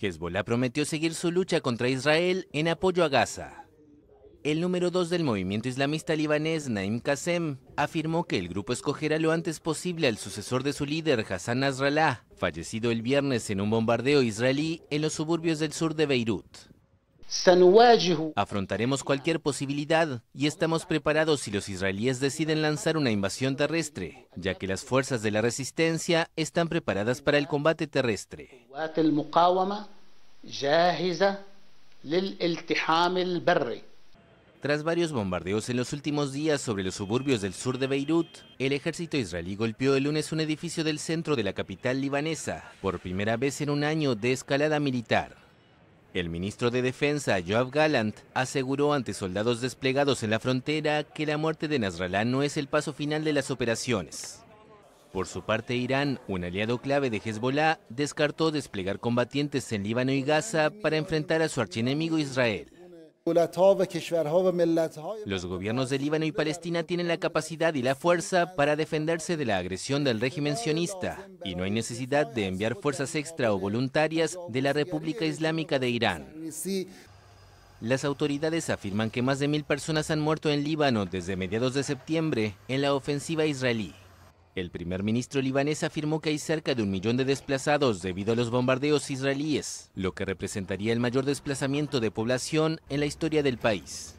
Hezbollah prometió seguir su lucha contra Israel en apoyo a Gaza. El número dos del movimiento islamista libanés, Naim Qasem, afirmó que el grupo escogerá lo antes posible al sucesor de su líder, Hassan Nasrallah, fallecido el viernes en un bombardeo israelí en los suburbios del sur de Beirut. Afrontaremos cualquier posibilidad y estamos preparados si los israelíes deciden lanzar una invasión terrestre, ya que las fuerzas de la resistencia están preparadas para el combate terrestre. Tras varios bombardeos en los últimos días sobre los suburbios del sur de Beirut, el ejército israelí golpeó el lunes un edificio del centro de la capital libanesa, por primera vez en un año de escalada militar. El ministro de Defensa, Joab Gallant, aseguró ante soldados desplegados en la frontera que la muerte de Nasrallah no es el paso final de las operaciones. Por su parte, Irán, un aliado clave de Hezbollah, descartó desplegar combatientes en Líbano y Gaza para enfrentar a su archienemigo Israel. Los gobiernos de Líbano y Palestina tienen la capacidad y la fuerza para defenderse de la agresión del régimen sionista y no hay necesidad de enviar fuerzas extra o voluntarias de la República Islámica de Irán. Las autoridades afirman que más de mil personas han muerto en Líbano desde mediados de septiembre en la ofensiva israelí. El primer ministro libanés afirmó que hay cerca de un millón de desplazados debido a los bombardeos israelíes, lo que representaría el mayor desplazamiento de población en la historia del país.